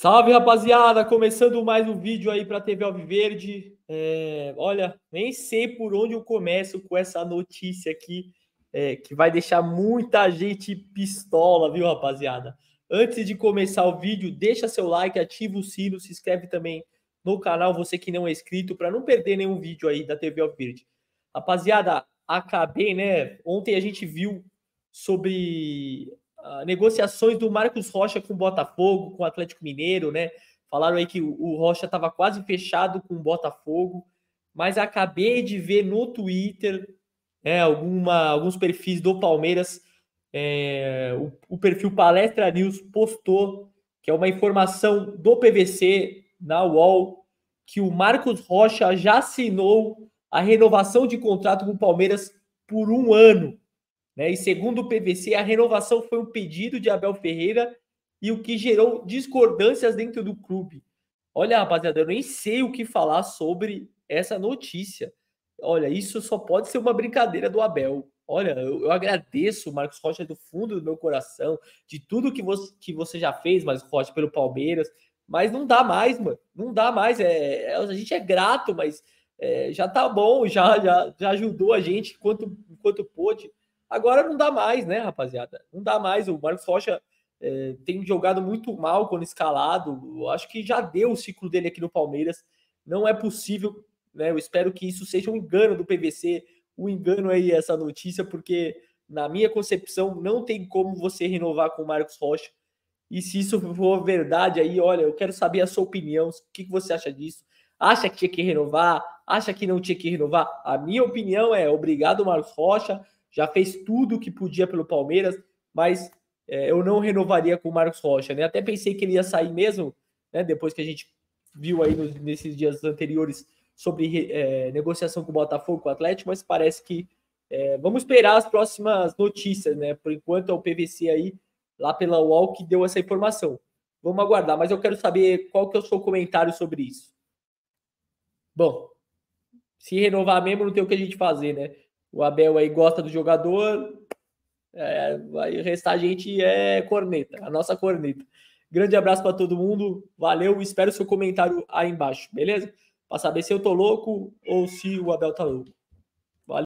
Salve rapaziada, começando mais um vídeo aí para TV Alviverde. É, olha, nem sei por onde eu começo com essa notícia aqui, é, que vai deixar muita gente pistola, viu rapaziada? Antes de começar o vídeo, deixa seu like, ativa o sino, se inscreve também no canal, você que não é inscrito, para não perder nenhum vídeo aí da TV Alviverde. Rapaziada, acabei, né? Ontem a gente viu sobre ah, negociações do Marcos Rocha com o Botafogo, com o Atlético Mineiro, né? Falaram aí que o, o Rocha estava quase fechado com o Botafogo, mas acabei de ver no Twitter né, alguma, alguns perfis do Palmeiras. É, o, o perfil Palestra News postou que é uma informação do PVC na UOL que o Marcos Rocha já assinou a renovação de contrato com o Palmeiras por um ano. Né? E segundo o PVC, a renovação foi um pedido de Abel Ferreira e o que gerou discordâncias dentro do clube. Olha, rapaziada, eu nem sei o que falar sobre essa notícia. Olha, isso só pode ser uma brincadeira do Abel. Olha, eu, eu agradeço, Marcos Rocha, do fundo do meu coração, de tudo que você, que você já fez, Marcos Rocha, pelo Palmeiras. Mas não dá mais, mano. Não dá mais. É, é a gente é grato, mas é, já tá bom, já, já, já ajudou a gente quanto, quanto pôde. Agora não dá mais, né, rapaziada? Não dá mais. O Marcos Rocha é, tem jogado muito mal quando escalado. Eu acho que já deu o ciclo dele aqui no Palmeiras. Não é possível, né? Eu espero que isso seja um engano do PVC, um engano aí essa notícia, porque na minha concepção não tem como você renovar com o Marcos Rocha. E se isso for verdade aí, olha, eu quero saber a sua opinião, o que, que você acha disso? Acha que tinha que renovar? Acha que não tinha que renovar? A minha opinião é obrigado, Marcos Rocha já fez tudo o que podia pelo Palmeiras, mas é, eu não renovaria com o Marcos Rocha, né? Até pensei que ele ia sair mesmo, né? Depois que a gente viu aí nos, nesses dias anteriores sobre é, negociação com o Botafogo, com o Atlético, mas parece que é, vamos esperar as próximas notícias, né? Por enquanto é o PVC aí, lá pela UOL, que deu essa informação. Vamos aguardar, mas eu quero saber qual que é o seu comentário sobre isso. Bom, se renovar mesmo não tem o que a gente fazer, né? o Abel aí gosta do jogador, é, vai restar a gente é corneta, a nossa corneta. Grande abraço para todo mundo, valeu, espero seu comentário aí embaixo, beleza? Para saber se eu tô louco ou se o Abel tá louco.